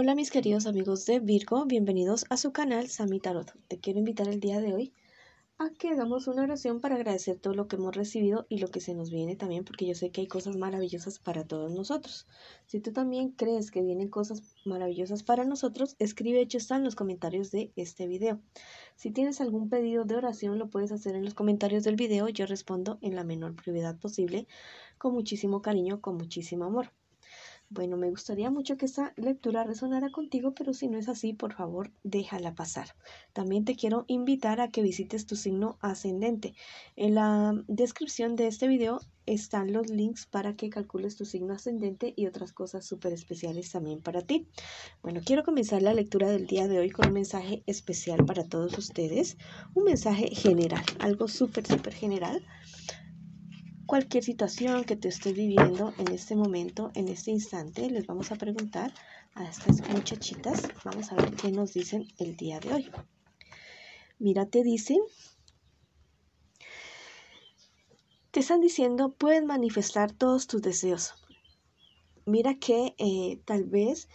Hola mis queridos amigos de Virgo, bienvenidos a su canal Sami Tarot. Te quiero invitar el día de hoy a que hagamos una oración para agradecer todo lo que hemos recibido y lo que se nos viene también, porque yo sé que hay cosas maravillosas para todos nosotros. Si tú también crees que vienen cosas maravillosas para nosotros, escribe hecho está en los comentarios de este video. Si tienes algún pedido de oración, lo puedes hacer en los comentarios del video. Yo respondo en la menor prioridad posible, con muchísimo cariño, con muchísimo amor. Bueno, me gustaría mucho que esta lectura resonara contigo, pero si no es así, por favor, déjala pasar. También te quiero invitar a que visites tu signo ascendente. En la descripción de este video están los links para que calcules tu signo ascendente y otras cosas súper especiales también para ti. Bueno, quiero comenzar la lectura del día de hoy con un mensaje especial para todos ustedes, un mensaje general, algo súper, súper general cualquier situación que te esté viviendo en este momento, en este instante, les vamos a preguntar a estas muchachitas, vamos a ver qué nos dicen el día de hoy. Mira, te dicen, te están diciendo, puedes manifestar todos tus deseos. Mira que eh, tal vez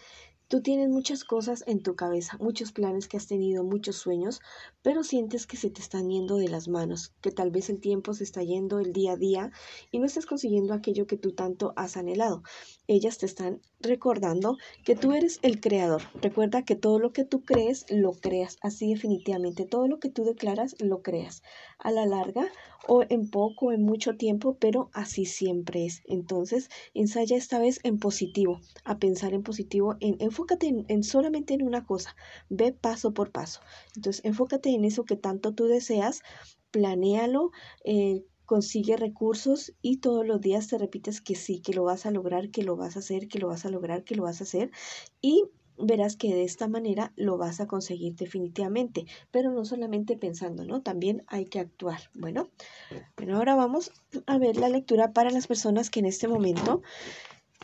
Tú tienes muchas cosas en tu cabeza, muchos planes que has tenido, muchos sueños, pero sientes que se te están yendo de las manos, que tal vez el tiempo se está yendo el día a día y no estás consiguiendo aquello que tú tanto has anhelado. Ellas te están recordando que tú eres el creador. Recuerda que todo lo que tú crees, lo creas. Así definitivamente, todo lo que tú declaras, lo creas. A la larga o en poco, o en mucho tiempo, pero así siempre es. Entonces, ensaya esta vez en positivo, a pensar en positivo, en enfocar enfócate en, solamente en una cosa, ve paso por paso. Entonces, enfócate en eso que tanto tú deseas, planéalo, eh, consigue recursos y todos los días te repites que sí, que lo vas a lograr, que lo vas a hacer, que lo vas a lograr, que lo vas a hacer y verás que de esta manera lo vas a conseguir definitivamente, pero no solamente pensando, ¿no? También hay que actuar. Bueno, bueno, ahora vamos a ver la lectura para las personas que en este momento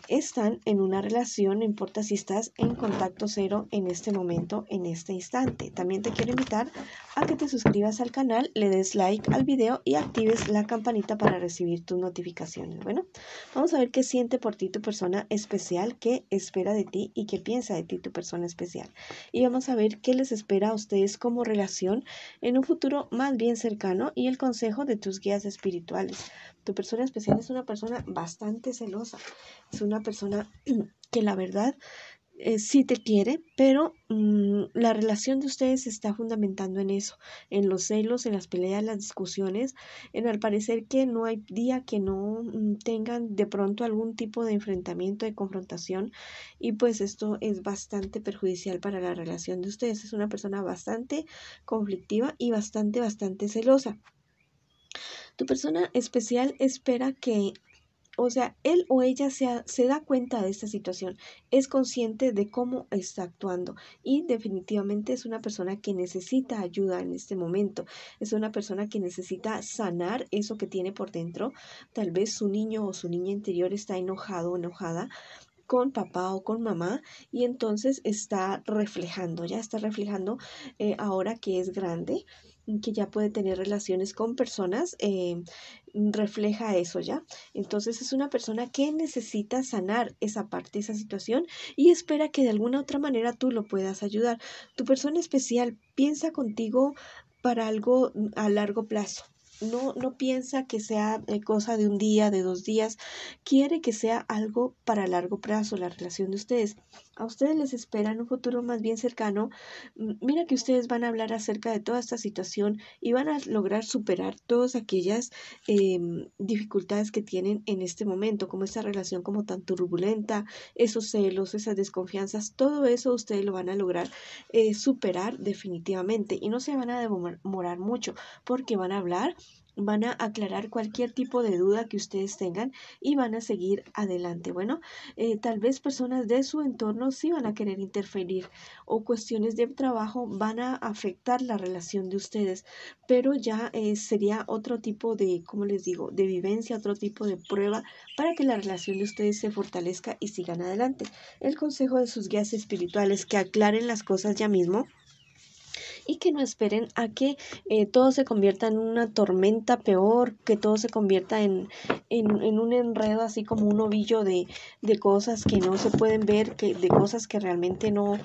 están en una relación, no importa si estás en contacto cero en este momento, en este instante. También te quiero invitar a que te suscribas al canal, le des like al video y actives la campanita para recibir tus notificaciones. Bueno, vamos a ver qué siente por ti tu persona especial, qué espera de ti y qué piensa de ti tu persona especial. Y vamos a ver qué les espera a ustedes como relación en un futuro más bien cercano y el consejo de tus guías espirituales. Tu persona especial es una persona bastante celosa, es una persona que la verdad si eh, sí te quiere, pero mm, la relación de ustedes está fundamentando en eso, en los celos, en las peleas, las discusiones, en al parecer que no hay día que no mm, tengan de pronto algún tipo de enfrentamiento, de confrontación, y pues esto es bastante perjudicial para la relación de ustedes. Es una persona bastante conflictiva y bastante, bastante celosa. Tu persona especial espera que o sea, él o ella se, da cuenta de esta situación, es consciente de cómo está actuando y definitivamente es una persona que necesita ayuda en este momento, es una persona que necesita sanar eso que tiene por dentro, tal vez su niño o su niña interior está enojado o enojada con papá o con mamá y entonces está reflejando, ya está reflejando eh, ahora que es grande, que ya puede tener relaciones con personas, eh, refleja eso ya. Entonces es una persona que necesita sanar esa parte, esa situación y espera que de alguna otra manera tú lo puedas ayudar. Tu persona especial piensa contigo para algo mm, a largo plazo. No, no piensa que sea eh, cosa de un día, de dos días. Quiere que sea algo para largo plazo la relación de ustedes. A ustedes les espera un futuro más bien cercano. Mira que ustedes van a hablar acerca de toda esta situación y van a lograr superar todas aquellas em, dificultades que tienen en este momento, como esta relación como tan turbulenta, esos celos, esas desconfianzas, todo eso ustedes lo van a lograr eh, superar definitivamente y no se van a demorar mucho porque van a hablar van a aclarar cualquier tipo de duda que ustedes tengan y van a seguir adelante. Bueno, eh, tal vez personas de su entorno sí van a querer interferir o cuestiones de trabajo van a afectar la relación de ustedes, pero ya eh, sería otro tipo de, como les digo, de vivencia, otro tipo de prueba para que la relación de ustedes se fortalezca y sigan adelante. El consejo de sus guías espirituales que aclaren las cosas ya mismo y que no esperen a que eh, todo se convierta en una tormenta peor, que todo se convierta en, un enredo así como un ovillo de, de, cosas que no se pueden ver, que, de cosas que realmente no,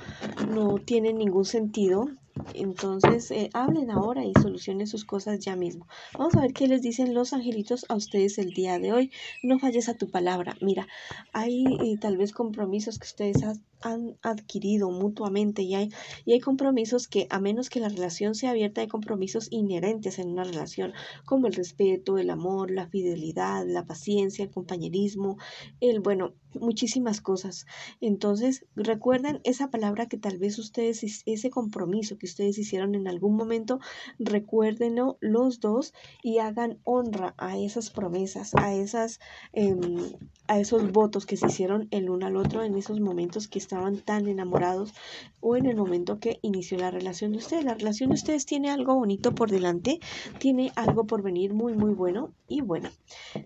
no tienen ningún sentido entonces, eh, hablen ahora y solucionen sus cosas ya mismo. Vamos a ver qué les dicen los angelitos a ustedes el día de hoy. No falles a tu palabra. Mira, hay eh, tal vez compromisos que ustedes han adquirido mutuamente y hay, y hay compromisos que, a menos que la relación sea abierta, hay compromisos inherentes en una relación, como el respeto, el amor, la fidelidad, la paciencia, el compañerismo, el, bueno, muchísimas cosas. Entonces, recuerden esa palabra que tal vez ustedes, ese compromiso que ustedes hicieron en algún momento, recuérdenlo los dos y hagan honra a esas promesas, a, esas, em, a esos votos que se hicieron el uno al otro en esos momentos que estaban tan enamorados o en el momento que inició la relación de ustedes. La relación de ustedes tiene algo bonito por delante, tiene algo por venir muy, muy bueno y bueno,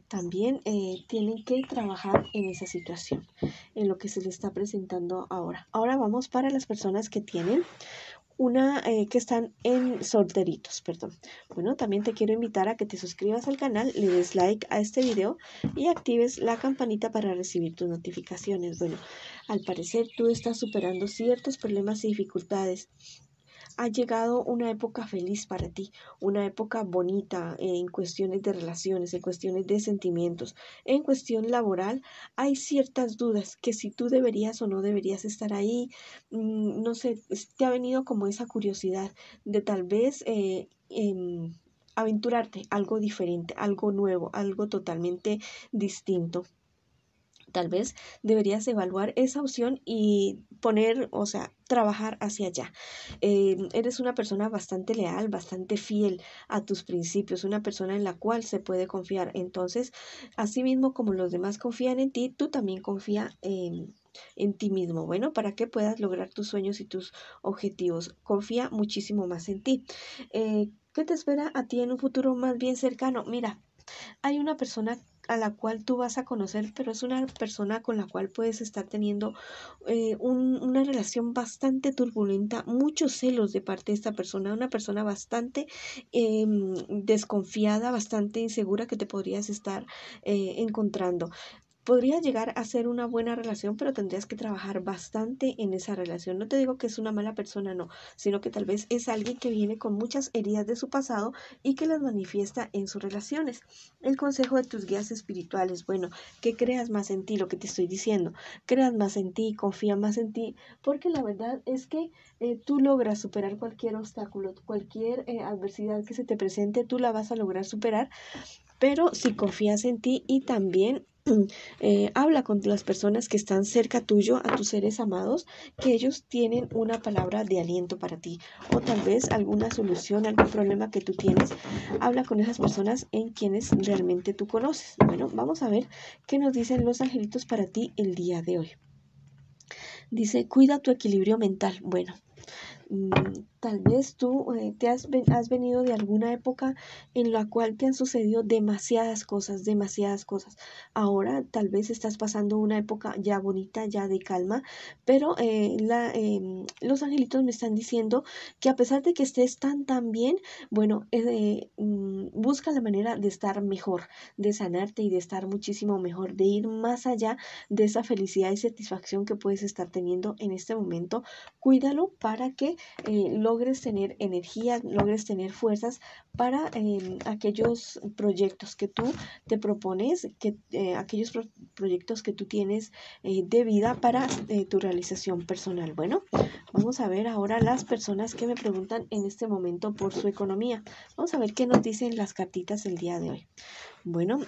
también eh, tienen que trabajar en esa situación en lo que se le está presentando ahora. Ahora vamos para las personas que tienen una eh, que están en solteritos, perdón. Bueno, también te quiero invitar a que te suscribas al canal, le des like a este video y actives la campanita para recibir tus notificaciones. Bueno, al parecer tú estás superando ciertos problemas y dificultades ha llegado una época feliz para ti, una época bonita en cuestiones de relaciones, en cuestiones de sentimientos, en cuestión laboral, hay ciertas dudas que si tú deberías o no deberías estar ahí, mm, no sé, te ha venido como esa curiosidad de tal vez... Eh, em, aventurarte algo diferente, algo nuevo, algo totalmente distinto. Tal vez deberías evaluar esa opción y poner, o sea, trabajar hacia allá. Eh, eres una persona bastante leal, bastante fiel a tus principios, una persona en la cual se puede confiar. Entonces, así mismo como los demás confían en ti, tú también confía en ti mismo, bueno, para que puedas lograr tus sueños y tus objetivos. Confía muchísimo más en ti. Eh, ¿Qué te espera a ti en un futuro más bien cercano? Mira, hay una persona a la cual tú vas a conocer, pero es una persona con la cual puedes estar teniendo eh, una relación bastante turbulenta, muchos celos de parte de esta persona, una persona bastante em, desconfiada, bastante insegura que te podrías estar eh, encontrando podría llegar a ser una buena relación, pero tendrías que trabajar bastante en esa relación. No te digo que es una mala persona, no, sino que tal vez es alguien que viene con muchas heridas de su pasado y que las manifiesta en sus relaciones. El consejo de tus guías espirituales, bueno, que creas más en ti, lo que te estoy diciendo, creas más en ti, confía más en ti, porque la verdad es que eh, tú logras superar cualquier obstáculo, cualquier eh, adversidad que se te presente, tú la vas a lograr superar pero si confías en ti y también eh, habla con las personas que están cerca tuyo, a tus seres amados, que ellos tienen una palabra de aliento para ti o tal vez alguna solución, algún problema que tú tienes. Habla con esas personas en quienes realmente tú conoces. Bueno, vamos a ver qué nos dicen los angelitos para ti el día de hoy. Dice, cuida tu equilibrio mental. Bueno. Mm, Tal vez tú eh, te has, venido de alguna época en la cual te han sucedido demasiadas cosas, demasiadas cosas. Ahora tal vez estás pasando una época ya bonita, ya de calma, pero eh, em, los angelitos me están diciendo que a pesar de que estés tan, tan bien, bueno, mm, busca la manera de estar mejor, de sanarte y de estar muchísimo mejor, de ir más allá de esa felicidad y satisfacción que puedes estar teniendo en este momento. Cuídalo para que eh, lo logres tener energía, logres tener fuerzas para em, aquellos proyectos que tú te propones, que, eh, aquellos proyectos que tú tienes eh, de vida para eh, tu realización personal. Bueno, vamos a ver ahora las personas que me preguntan en este momento por su economía. Vamos a ver qué nos dicen las cartitas el día de hoy. Bueno,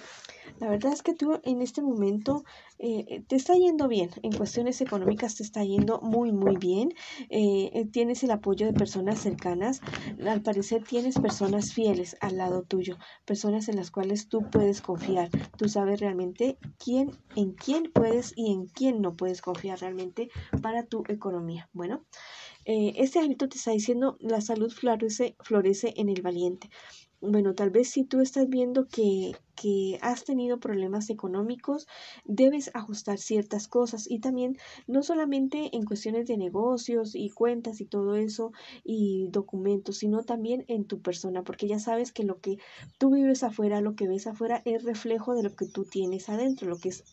la verdad es que tú en este momento eh, te está yendo bien, en cuestiones económicas te está yendo muy, muy bien. Eh, eh, tienes el apoyo de personas cercanas, al parecer tienes personas fieles al lado tuyo, personas en las cuales tú puedes confiar. Tú sabes realmente quién, en quién puedes y en quién no puedes confiar realmente para tu economía. Bueno, este hábito te está diciendo la salud florece, florece en el valiente bueno, tal vez si tú estás viendo que que has tenido problemas económicos, debes ajustar ciertas cosas y también no solamente en cuestiones de negocios y cuentas y todo eso y documentos, sino también en tu persona, porque ya sabes que lo que tú vives afuera, lo que ves afuera es reflejo de lo que tú tienes adentro, lo que es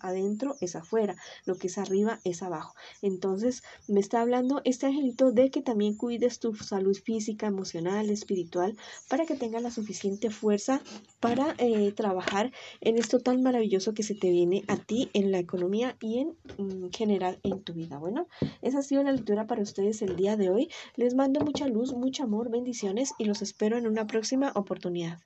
adentro es afuera, lo que es arriba es abajo. Entonces, me está hablando este angelito de que también cuides tu salud física, emocional, espiritual, para que tengas la suficiente fuerza para... Eh, trabajar en esto tan maravilloso que se te viene a ti en la economía y en mm, general en tu vida. Bueno, esa ha sido la lectura para ustedes el día de hoy. Les mando mucha luz, mucho amor, bendiciones y los espero en una próxima oportunidad.